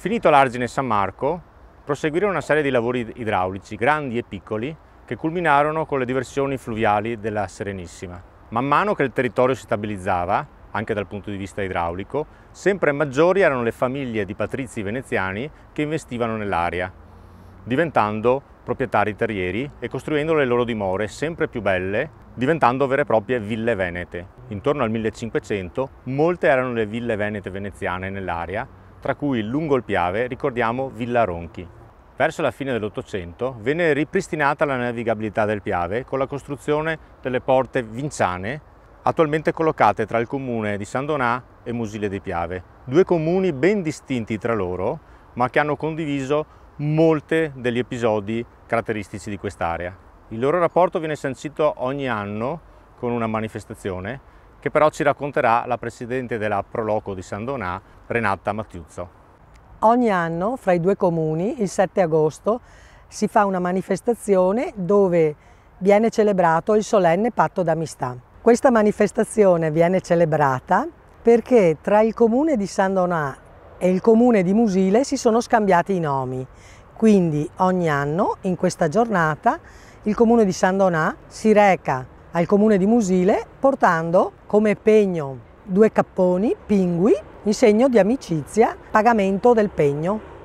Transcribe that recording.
Finito l'argine San Marco, proseguirono una serie di lavori idraulici, grandi e piccoli, che culminarono con le diversioni fluviali della Serenissima. Man mano che il territorio si stabilizzava, anche dal punto di vista idraulico, sempre maggiori erano le famiglie di patrizi veneziani che investivano nell'area, diventando proprietari terrieri e costruendo le loro dimore sempre più belle, diventando vere e proprie ville venete. Intorno al 1500 molte erano le ville venete veneziane nell'area tra cui lungo il Piave ricordiamo Villa Ronchi. Verso la fine dell'Ottocento venne ripristinata la navigabilità del Piave con la costruzione delle porte vinciane, attualmente collocate tra il comune di San Donà e Musile di Piave, due comuni ben distinti tra loro, ma che hanno condiviso molte degli episodi caratteristici di quest'area. Il loro rapporto viene sancito ogni anno con una manifestazione che però ci racconterà la presidente della Proloco di San Donà, Renata Mattiuzzo. Ogni anno fra i due comuni, il 7 agosto, si fa una manifestazione dove viene celebrato il solenne patto d'amistà. Questa manifestazione viene celebrata perché tra il comune di San Donà e il comune di Musile si sono scambiati i nomi. Quindi ogni anno, in questa giornata, il comune di San Donà si reca al comune di Musile portando come pegno due capponi, pingui, in segno di amicizia, pagamento del pegno.